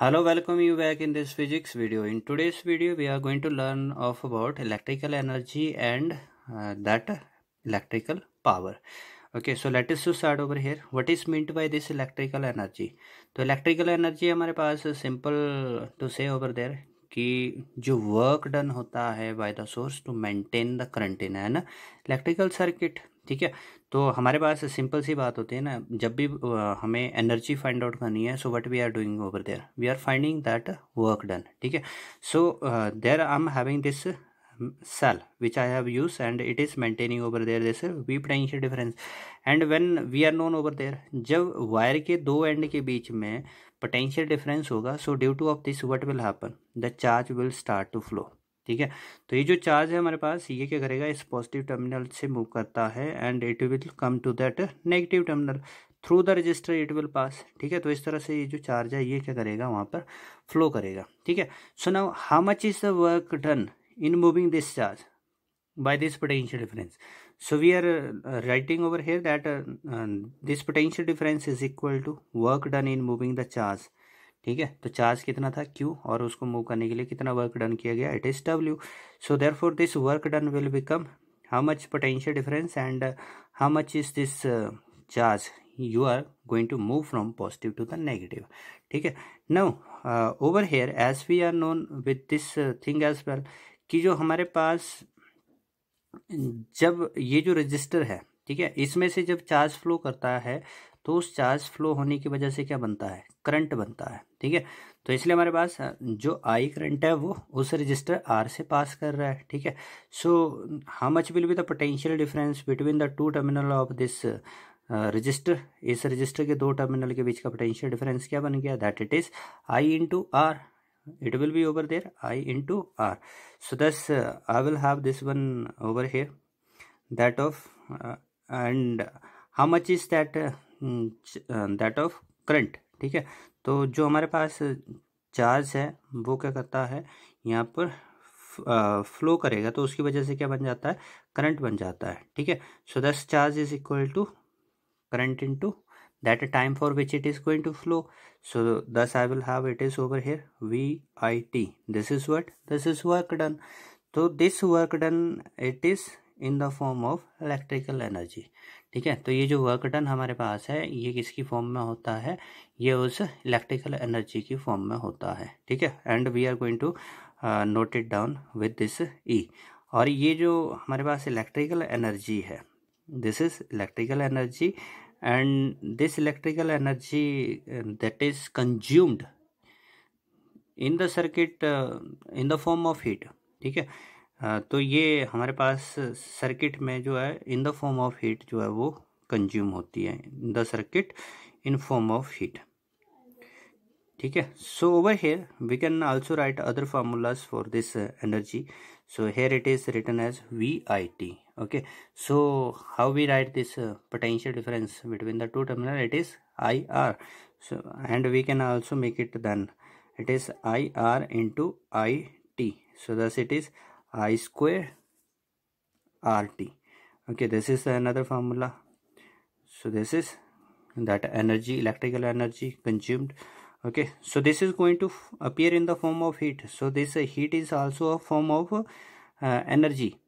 hello welcome you back in this physics video in today's video we are going to learn of about electrical energy and uh, that electrical power okay so let us start over here what is meant by this electrical energy तो electrical energy हमारे पास simple to say over there कि जो work done होता है by the source to maintain the current in an electrical circuit ठीक है तो हमारे पास सिंपल सी बात होती है ना जब भी हमें एनर्जी फाइंड आउट करनी है so what we are doing over there we are finding that work done ठीक है so there I am having this cell which I have use and it is maintaining over there this V potential difference and when we are known over there जब wire के दो end के बीच में potential difference होगा so due to of this what will happen the charge will start to flow ठीक है तो ये जो चार्ज है हमारे पास ये क्या करेगा इस पॉजिटिव टर्मिनल से मूव करता है and it will come to that negative terminal through the resistor it will pass ठीक है तो इस तरह से ये जो चार्ज है ये क्या करेगा वहाँ पर फ्लो करेगा ठीक है so now how much is the work done in moving this charge by this potential difference so we are writing over here that this potential difference is equal to work done in moving the charge ठीक है तो charge कितना था Q और उसको move करने के लिए कितना वर्क डन किया गया it is W so therefore this work done will become how much potential difference and how much is this charge you are going to move from positive to the negative ठीक है now over here as we are known with this thing as well कि जो हमारे पास जब ये जो register है ठीक है इसमें से जब चार्ज फ्लो करता है तो उस चार्ज फ्लो होने की वजह से क्या बनता है करंट बनता है ठीक है तो इसलिए हमारे पास जो आई करंट है वो उस रजिस्टर आर से पास कर रहा है ठीक है so how much will be the potential difference between the two terminal of this resistor इस रजिस्टर के दो टर्मिनल के बीच का पोटेंशियल डिफरेंस क्या बन गया that it is I into R it will be over there I into to R so thus I will have this one over here that of and how much is that that of current ठीक है तो जो हमारे पास charge है वो क्या करता है यहाँ पर फ्लो करेगा तो उसकी वजह से क्या बन जाता है करंट बन जाता है ठीक है so thus charge is equal to current into that time for which it is going to flow so thus I will have it is over here V I T this is what this is work done तो this work done it is in the form of electrical energy ठीक है तो ये जो work done हमारे पास है ये किसकी फॉर्म में होता है ये उस इलेक्ट्रिकल एनर्जी की फॉर्म में होता है ठीक है and we are going to note it down with this E और ये जो हमारे पास इलेक्ट्रिकल एनर्जी है this is electrical energy and this electrical energy that is consumed in the circuit in the form of heat ठीक है हाँ, तो ये हमारे पास सर्किट में जो है in the form of heat जो है वो कंज्यूम होती है in the circuit in form of heat ठीक है so over here we can also write other formulas for this energy so here it is written as V I T okay so how we write this potential difference between the two terminal it is I R so and we can also make it then it is I R into I T so thus it is i square rt okay this is another formula so this is that energy electrical energy consumed okay so this is going to appear in the form of heat so this uh, heat is also a form of uh, energy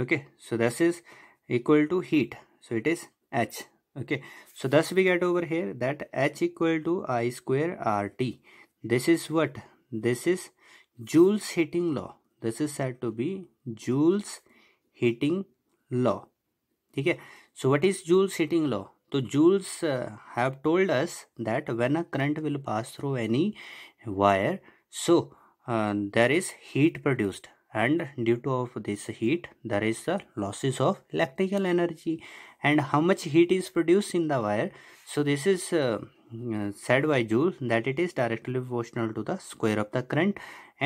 okay so this is equal to heat so it is h okay so thus we get over here that h equal to i square rt this is what this is joule's heating law this is said to be joules heating law Okay. so what is joules heating law So joules uh, have told us that when a current will pass through any wire so uh, there is heat produced and due to of this heat there is the losses of electrical energy and how much heat is produced in the wire so this is uh, uh said by Joule that it is directly proportional to the square of the current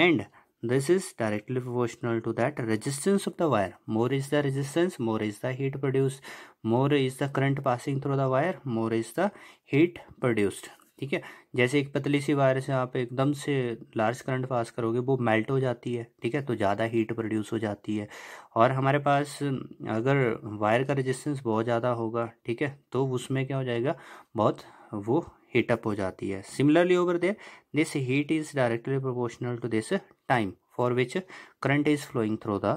and This is directly proportional to that resistance of the wire. More is the resistance, more is the heat produced. More is the current passing through the wire, more is the heat produced. ठीक है जैसे एक पतली सी wire से आप एकदम से large current pass करोगे वो मेल्ट हो जाती है ठीक है तो ज़्यादा हीट प्रोड्यूस हो जाती है और हमारे पास अगर वायर का रेजिस्टेंस बहुत ज़्यादा होगा ठीक है तो उसमें क्या हो जाएगा बहुत वो हीट अप हो जाती है similarly over there this heat is directly proportional to this time for which current is flowing through the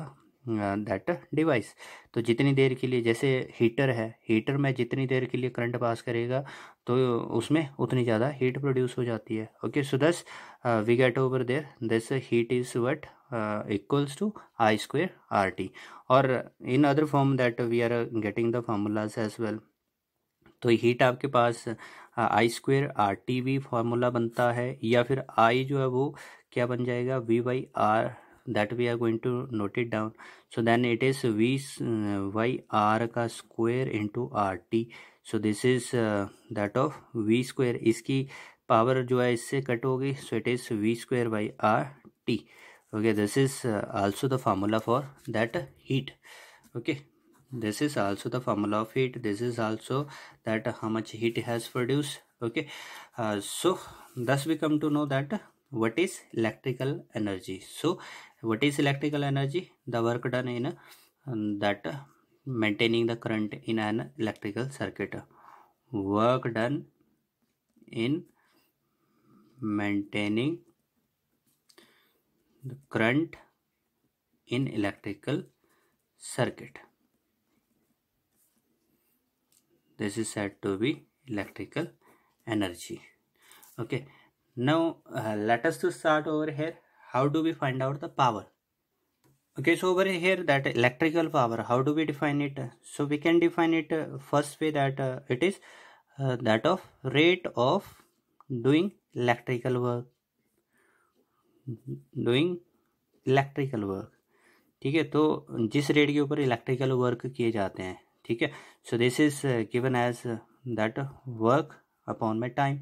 that device तो जितनी देर के लिए जैसे हीटर है हीटर में जितनी देर के लिए करंट पास करेगा तो उसमें उतनी ज़्यादा हीट प्रोड्यूस हो जाती है okay so thus we get over there this heat is what equals to I square R T और in other form that we are getting the formulas as well तो हीट आपके पास I square R T वी formula बनता है या फिर आई जो है वो क्या बन जाएगा V by R that we are going to note it down so then it is V by R का square into R T so this is that of V square इसकी पावर जो है इससे कट होगी so it is V square by R T okay this is also the formula for that heat okay okay this is also the formula of heat this is also that how much heat has produced okay uh, so thus we come to know that what is electrical energy so what is electrical energy the work done in uh, that uh, maintaining the current in an electrical circuit work done in maintaining the current in electrical circuit this is said to be electrical energy okay now uh, let us to start over here how do we find out the power okay so over here that electrical power how do we define it so we can define it uh, first way that uh, it is uh, that of rate of doing electrical work doing electrical work ठीक है तो जिस rate के ऊपर electrical work किए जाते हैं ठीक है so this is given as that work upon my time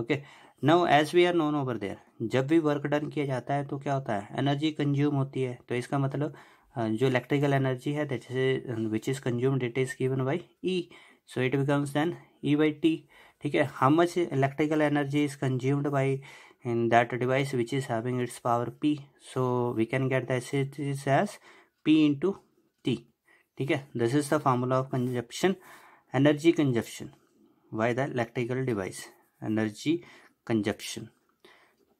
okay no as we are known over there जब भी वर्क डन किया जाता है तो क्या होता है एनर्जी कंज्यूम होती है तो इसका मतलब uh, जो इलेक्ट्रिकल एनर्जी है that is which is consumed it is given by E so it becomes then E by T ठीक है how much electrical energy is consumed by in that device which is having its power p so we can get is as P into T ठीक है this is the formula of consumption energy consumption by the electrical device energy consumption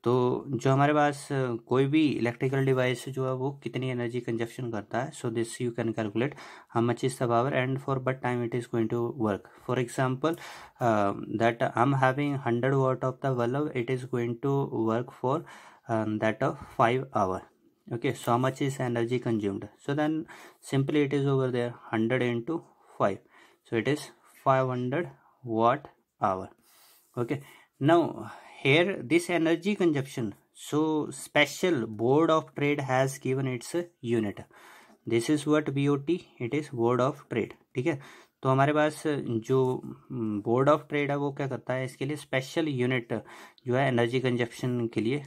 तो जो हमारे पास कोई भी electrical device जो है वो कितनी एनर्जी कंजप्शन करता है so this you can calculate how much is the power and for but time it is going to work for example that I am having hundred watt of the bulb it is going to work for that of five hour okay so much is energy consumed so then simply it is over there 100 into 5 so it is 500 watt hour okay now here this energy consumption so special board of trade has given its unit this is what bot it is board of trade Okay. तो हमारे पास जो board of trade है वो क्या करता है इसके लिए स्पेशल यूनिट जो है एनर्जी कंजप्शन के लिए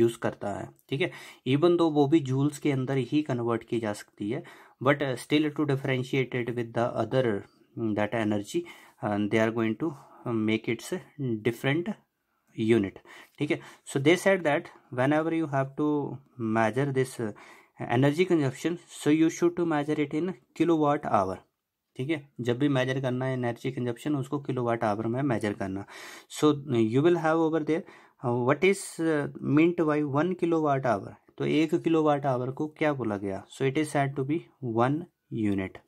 यूज़ करता है ठीक है इवन दो वो भी जूल्स के अंदर ही कन्वर्ट की जा सकती है but still to differentiated with the other that energy they are going to make its different unit ठीक है so they set that whenever you have to measure this energy consumption so you should to measure it in kilowatt hour ठीक है जब भी measure करना है energy consumption उसको kilowatt hour में मेजर करना so you will have over there what is meant by one kilowatt hour तो एक किलो वाट आवर को क्या बोला गया so it is said to be one unit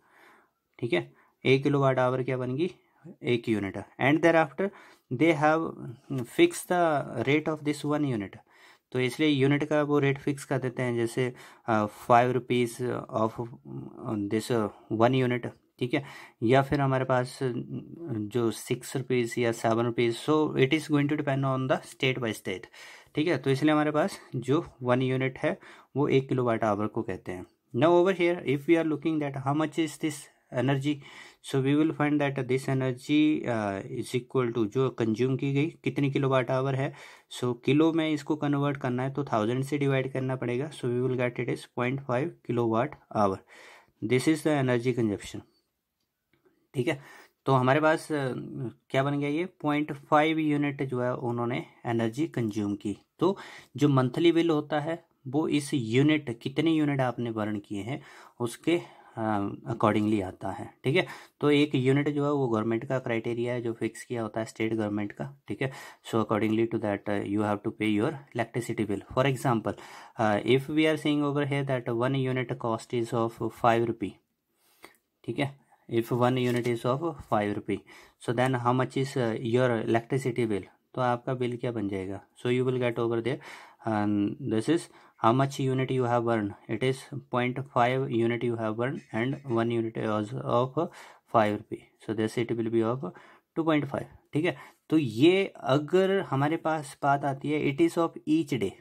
ठीक है एक किलो वाट आवर क्या बनेगी एक unit and thereafter they have fix the rate of this one unit तो इसलिए यूनिट का वो रेट फिक्स कर देते हैं जैसे five rupees of this one unit ठीक है या फिर हमारे पास जो सिक्स रुपीज़ या seven rupees so it is going to depend on the state by state ठीक है तो इसलिए हमारे पास जो वन यूनिट है वो एक किलो वाट आवर को कहते हैं no over here if we are looking that how much is this energy so we will find that this energy is equal to जो कंज्यूम की गई कितनी किलो वाट आवर है सो so, किलो में इसको कन्वर्ट करना है तो थाउजेंड से डिवाइड करना पड़ेगा so we will get it is point five kilowatt hour this is the energy consumption ठीक है तो हमारे पास क्या बन गया ये पॉइंट फाइव यूनिट जो है उन्होंने एनर्जी कंज्यूम की तो जो मंथली बिल होता है वो इस यूनिट कितने यूनिट आपने बर्न किए हैं उसके अकॉर्डिंगली आता है ठीक है तो एक यूनिट जो है वो गवर्नमेंट का क्राइटेरिया है जो फिक्स किया होता है स्टेट गवर्नमेंट का ठीक है so accordingly to that you have to pay your electricity bill for example if we are saying over है that one unit cost is of five rupee ठीक है if one unit is of five rupee so then how much is your electricity bill तो आपका बिल क्या बन जाएगा so you will get over there this is how much unit you have burn it is point five unit you have burn and one unit of five rupee so this it will be of two point five ठीक है तो ये अगर हमारे पास बात आती है it is of each day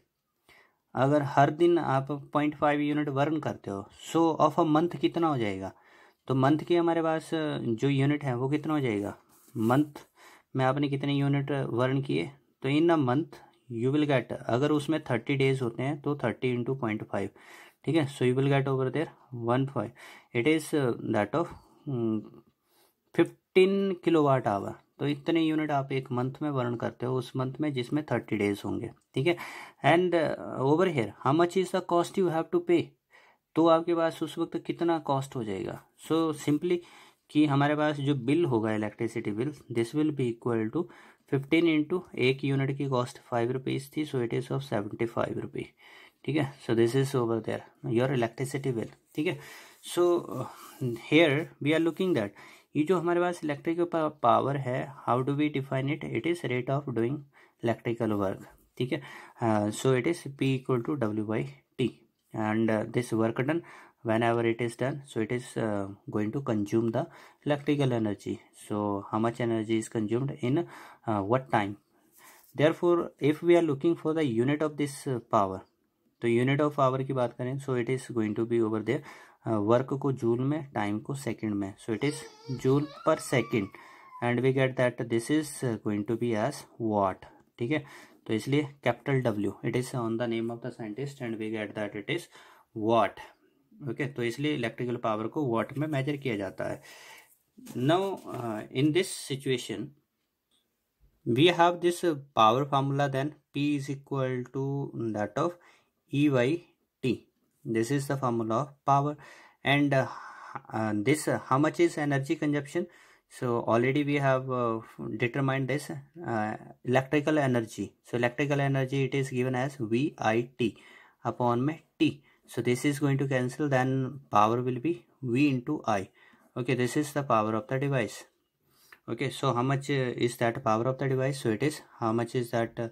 अगर हर दिन आप पॉइंट फाइव यूनिट बर्न करते हो सो ऑफ अ मंथ कितना हो जाएगा तो मंथ के हमारे पास जो यूनिट है वो कितना हो जाएगा मंथ में आपने कितने यूनिट वर्ण किए तो in a month you will get अगर उसमें थर्टी डेज होते हैं तो थर्टी इंटू पॉइंट फाइव ठीक है so you will get over there one five it is that of fifteen kilowatt hour तो इतने यूनिट आप एक मंथ में वर्ण करते हो उस मंथ में जिसमें थर्टी डेज होंगे ठीक है and over here how much is the cost you have to pay तो आपके पास उस वक्त कितना कॉस्ट हो जाएगा सो so, सिंपली कि हमारे पास जो बिल होगा electricity bill this will be equal to fifteen into एक यूनिट की कॉस्ट फाइव रुपीज़ थी so it is of seventy five rupee ठीक है so this is over there your electricity bill ठीक है so here we are looking that ये जो हमारे पास इलेक्ट्रिकल पावर है how do we define it it is rate of doing electrical work ठीक है so it is P equal to W by and uh, this work done whenever it is done so it is uh, going to consume the electrical energy so how much energy is consumed in uh, what time therefore if we are looking for the unit of this uh, power तो unit of hour की बात करें so it is going to be over there work को joule में time को second में so it is joule per second and we get that this is going to be as watt ठीक है तो इसलिए capital W it is on the name of the scientist and we get that it is watt okay तो इसलिए electrical power को what में measure किया जाता है now in this situation we have this power formula then P is equal to that of E by T this is the formula of power and this how much is energy consumption so already we have uh, determined this uh, electrical energy so electrical energy it is given as vit upon my t so this is going to cancel then power will be v into i okay this is the power of the device okay so how much uh, is that power of the device so it is how much is that uh,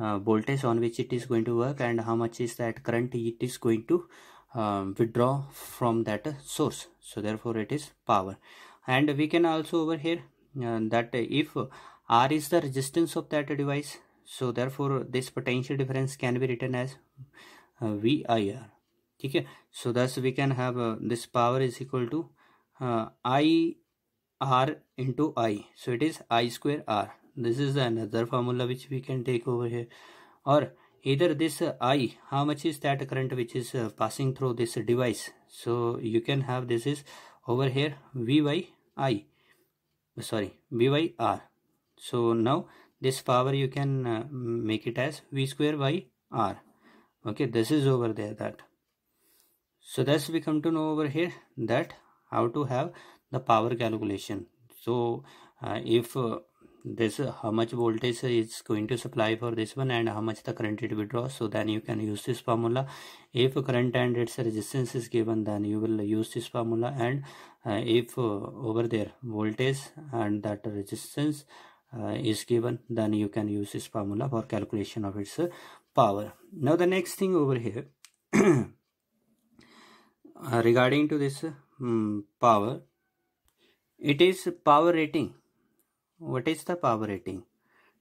uh, voltage on which it is going to work and how much is that current it is going to um, withdraw from that source so therefore it is power and we can also over here uh, that if r is the resistance of that device so therefore this potential difference can be written as uh, vir okay so thus we can have uh, this power is equal to uh, i r into i so it is i square r this is another formula which we can take over here or either this uh, i how much is that current which is uh, passing through this device so you can have this is over here v by i sorry v by r so now this power you can uh, make it as v square by r okay this is over there that so thus we come to know over here that how to have the power calculation so uh, if uh, this uh, how much voltage is going to supply for this one and how much the current it withdraws so then you can use this formula if current and its resistance is given then you will use this formula and uh, if uh, over there voltage and that resistance uh, is given then you can use this formula for calculation of its uh, power now the next thing over here uh, regarding to this um, power it is power rating what is the power rating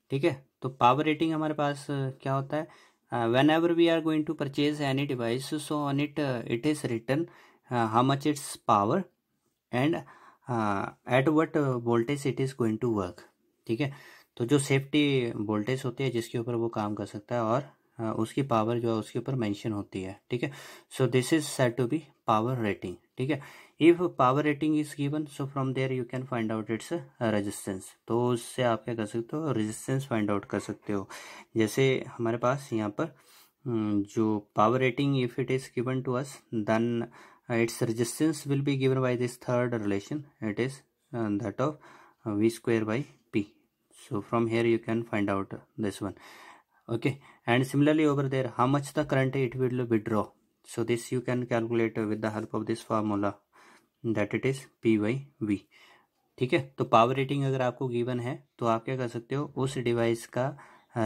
ठीक है तो power rating हमारे पास क्या होता है whenever we are going to purchase any device so on it it is written how much its power and at what voltage it is going to work ठीक है तो जो सेफ्टी वोल्टेज होती है जिसके ऊपर वो काम कर सकता है और uh, उसकी पावर जो है उसके ऊपर मैंशन होती है ठीक है so this is said to be power rating ठीक है if power rating is given so from there you can find out its resistance तो उससे आप क्या कर सकते हो रेजिस्टेंस फाइंड आउट कर सकते हो जैसे हमारे पास यहाँ पर हम्म, जो power rating if it is given to us then its resistance will be given by this third relation it is that of V square by P so from here you can find out this one okay and similarly over there how much the current it will withdraw so this you can calculate with the help of this formula that it is P by V ठीक है तो power rating अगर आपको given है तो आप क्या कर सकते हो उस डिवाइस का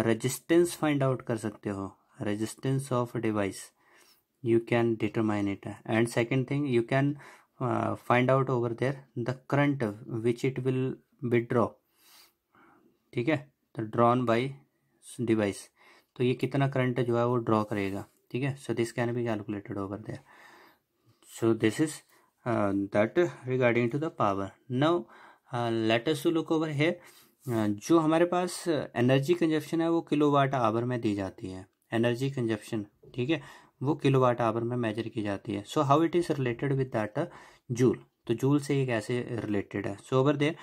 रेजिस्टेंस फाइंड आउट कर सकते हो resistance of device you can determine it and second thing you can find out over there the current which it will withdraw ठीक है तो ड्रॉन बाई डिवाइस तो ये कितना करंट जो है वो ड्रॉ करेगा ठीक है so this can be calculated over there so this is uh, that regarding to the power now uh, let us look over here uh, जो हमारे पास एनर्जी uh, कंजप्शन है वो किलोवाट आवर में दी जाती है एनर्जी कंजप्शन ठीक है वो किलोवाट आवर में मेजर की जाती है so how it is related with that joule तो जूल से ये कैसे रिलेटेड है सो ओवर देयर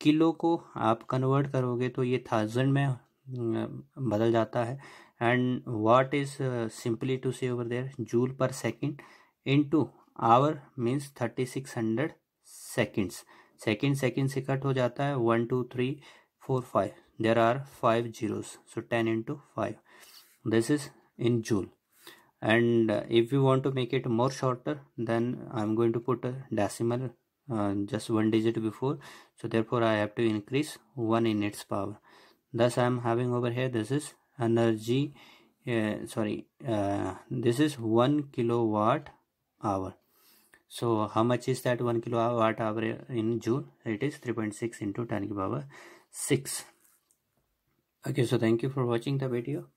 किलो को आप कन्वर्ट करोगे तो ये थाउजेंड में uh, बदल जाता है and watt is simply to say over there joule per second into Hour means thirty-six hundred seconds. Second, second, second. Second से कट हो जाता है one two three four five there are five zeros so ten in joule and uh, if we want to make it more shorter then i'm going to put a decimal uh, just one digit before so therefore i have to increase one in its power thus i'm having over here this is energy uh, sorry this is one kilowatt hour so how much is that 1 kilowatt hour in June? It is 3.6 into 10 to the power 6. Okay, so thank you for watching the video.